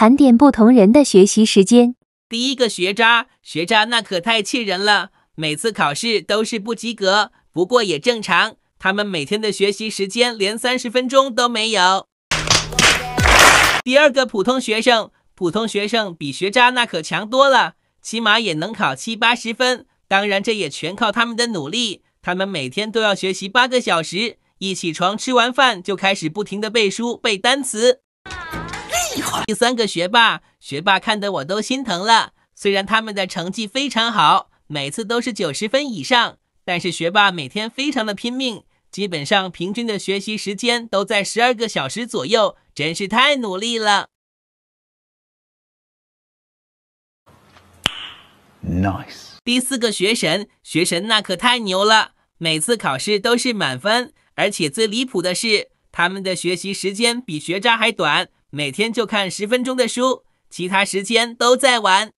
盘点不同人的学习时间。第一个学渣，学渣那可太气人了，每次考试都是不及格。不过也正常，他们每天的学习时间连三十分钟都没有。第二个普通学生，普通学生比学渣那可强多了，起码也能考七八十分。当然，这也全靠他们的努力。他们每天都要学习八个小时，一起床吃完饭就开始不停的背书、背单词。第三个学霸，学霸看得我都心疼了。虽然他们的成绩非常好，每次都是九十分以上，但是学霸每天非常的拼命，基本上平均的学习时间都在十二个小时左右，真是太努力了。Nice。第四个学神，学神那可太牛了，每次考试都是满分，而且最离谱的是，他们的学习时间比学渣还短。每天就看十分钟的书，其他时间都在玩。